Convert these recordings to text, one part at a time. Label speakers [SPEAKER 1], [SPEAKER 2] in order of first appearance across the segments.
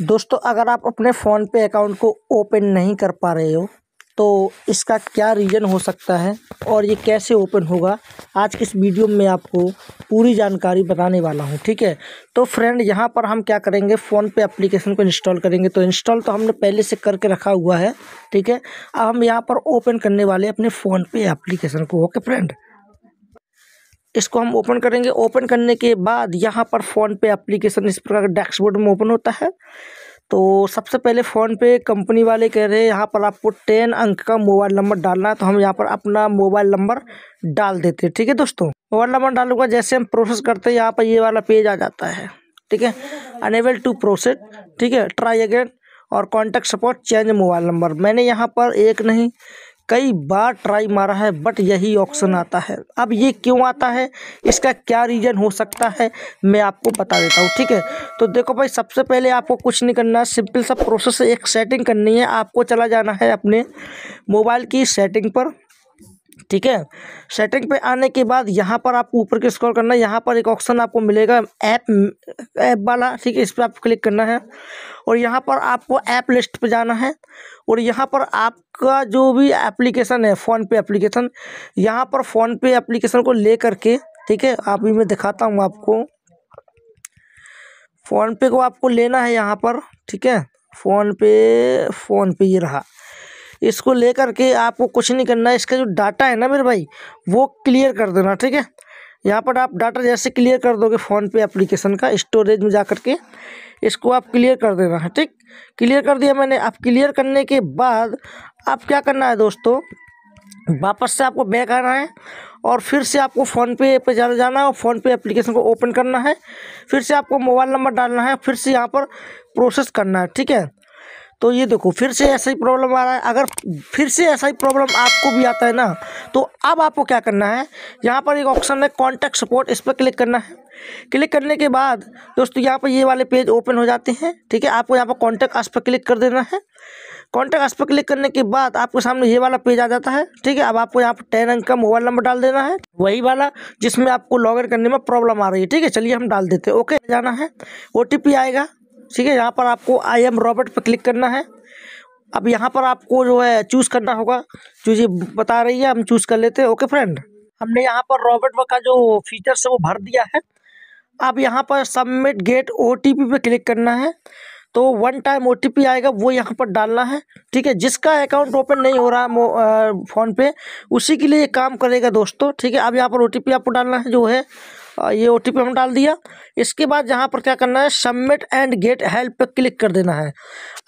[SPEAKER 1] दोस्तों अगर आप अपने फ़ोन पे अकाउंट को ओपन नहीं कर पा रहे हो तो इसका क्या रीज़न हो सकता है और ये कैसे ओपन होगा आज की इस वीडियो में आपको पूरी जानकारी बताने वाला हूँ ठीक है तो फ्रेंड यहाँ पर हम क्या करेंगे फ़ोन पे एप्लीकेशन को इंस्टॉल करेंगे तो इंस्टॉल तो हमने पहले से करके रखा हुआ है ठीक है अब हम यहाँ पर ओपन करने वाले अपने फ़ोन पे एप्लीकेशन को ओके फ्रेंड इसको हम ओपन करेंगे ओपन करने के बाद यहाँ पर फ़ोन पे एप्लीकेशन इस प्रकार डैशबोर्ड में ओपन होता है तो सबसे पहले फ़ोन पे कंपनी वाले कह रहे हैं यहाँ पर आपको टेन अंक का मोबाइल नंबर डालना है तो हम यहाँ पर अपना मोबाइल नंबर डाल देते हैं ठीक है दोस्तों मोबाइल नंबर डालूंगा जैसे हम प्रोसेस करते हैं यहाँ पर ये वाला पेज आ जाता है ठीक है अनेबल टू प्रोसेस ठीक है ट्राई अगेन और contact support change mobile number मैंने यहाँ पर एक नहीं कई बार ट्राई मारा है बट यही ऑप्शन आता है अब ये क्यों आता है इसका क्या रीज़न हो सकता है मैं आपको बता देता हूँ ठीक है तो देखो भाई सबसे पहले आपको कुछ नहीं करना है सिंपल सा प्रोसेस एक सेटिंग करनी है आपको चला जाना है अपने मोबाइल की सेटिंग पर ठीक है सेटिंग पे आने के बाद यहाँ पर आपको ऊपर की स्क्रॉल करना है यहाँ पर एक ऑप्शन आपको मिलेगा ऐप ऐप वाला ठीक है इस पर आपको क्लिक करना है और यहाँ पर आपको ऐप लिस्ट पे जाना है और यहाँ पर आपका जो भी एप्लीकेशन है फ़ोनपे एप्लीकेशन यहाँ पर फ़ोनपे एप्लीकेशन को ले करके ठीक है अभी मैं दिखाता हूँ आपको फ़ोनपे को आपको लेना है यहाँ पर ठीक है फ़ोनपे फ़ोनपे ये रहा इसको लेकर के आपको कुछ नहीं करना है इसका जो डाटा है ना मेरे भाई वो क्लियर कर देना ठीक है यहाँ पर आप डाटा जैसे क्लियर कर दोगे फ़ोन पे एप्लीकेशन का स्टोरेज में जा कर के इसको आप क्लियर कर देना है ठीक क्लियर कर दिया मैंने आप क्लियर करने के बाद आप क्या करना है दोस्तों वापस से आपको बैक आना है और फिर से आपको फ़ोन पे पर जाना जाना है और फ़ोन पे एप्लीकेशन को ओपन करना है फिर से आपको मोबाइल नंबर डालना है फिर से यहाँ पर प्रोसेस करना है ठीक है तो ये देखो फिर से ऐसा ही प्रॉब्लम आ रहा है अगर फिर से ऐसा ही प्रॉब्लम आपको भी आता है ना तो अब आपको क्या करना है यहाँ पर एक ऑप्शन है कॉन्टैक्ट सपोर्ट इस पर क्लिक करना है क्लिक करने के बाद दोस्तों यहाँ पर ये वाले पेज ओपन हो जाते हैं ठीक है आपको यहाँ पर कॉन्टैक्ट आस पर क्लिक कर देना है कॉन्टैक्ट आस पर क्लिक करने के बाद आपके सामने ये वाला पेज आ जाता है ठीक है अब आपको यहाँ पर टेन अंक का मोबाइल नंबर डाल देना है वही वाला जिसमें आपको लॉग इन करने में प्रॉब्लम आ रही है ठीक है चलिए हम डाल देते हैं ओके जाना है ओ आएगा ठीक है यहाँ पर आपको आई एम रॉबर्ट पर क्लिक करना है अब यहाँ पर आपको जो है चूज़ करना होगा चूज बता रही है हम चूज़ कर लेते हैं ओके फ्रेंड हमने यहाँ पर रॉबर्ट का जो फीचर्स है वो भर दिया है अब यहाँ पर submit get O T P पर क्लिक करना है तो one time O T P आएगा वो यहाँ पर डालना है ठीक है जिसका अकाउंट ओपन नहीं हो रहा फ़ोन पे उसी के लिए काम करेगा दोस्तों ठीक है अब यहाँ पर ओ टी पी आपको डालना है जो है ये ओ हम डाल दिया इसके बाद यहाँ पर क्या करना है सबमिट एंड गेट हेल्प पर क्लिक कर देना है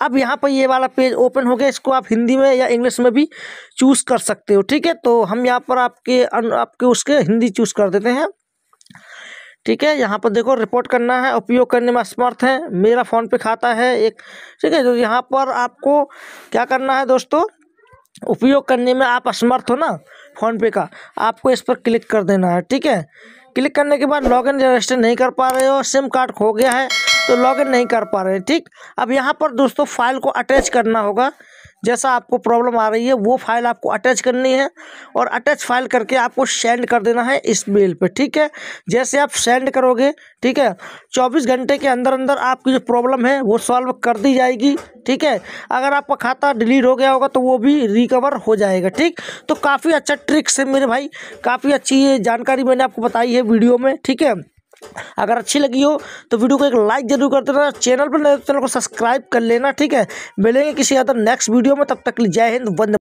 [SPEAKER 1] अब यहाँ पर ये वाला पेज ओपन हो गया इसको आप हिंदी में या इंग्लिश में भी चूज़ कर सकते हो ठीक है तो हम यहाँ पर आपके आपके उसके हिंदी चूज़ कर देते हैं ठीक है यहाँ पर देखो रिपोर्ट करना है उपयोग करने में असमर्थ है मेरा फ़ोन पे खाता है एक ठीक है तो यहाँ पर आपको क्या करना है दोस्तों उपयोग करने में आप असमर्थ हो ना फ़ोनपे का आपको इस पर क्लिक कर देना है ठीक है क्लिक करने के बाद लॉगिन रजिस्टर नहीं कर पा रहे हो सिम कार्ड खो गया है तो लॉगिन नहीं कर पा रहे ठीक अब यहाँ पर दोस्तों फाइल को अटैच करना होगा जैसा आपको प्रॉब्लम आ रही है वो फाइल आपको अटैच करनी है और अटैच फाइल करके आपको सेंड कर देना है इस मेल पे ठीक है जैसे आप सेंड करोगे ठीक है 24 घंटे के अंदर अंदर आपकी जो प्रॉब्लम है वो सॉल्व कर दी जाएगी ठीक है अगर आपका खाता डिलीट हो गया होगा तो वो भी रिकवर हो जाएगा ठीक तो काफ़ी अच्छा ट्रिक्स है मेरे भाई काफ़ी अच्छी ये जानकारी मैंने आपको बताई है वीडियो में ठीक है अगर अच्छी लगी हो तो वीडियो को एक लाइक जरूर कर देना चैनल पर तो चैनल को सब्सक्राइब कर लेना ठीक है मिलेंगे किसी अदर नेक्स्ट वीडियो में तब तक के लिए जय हिंद वंद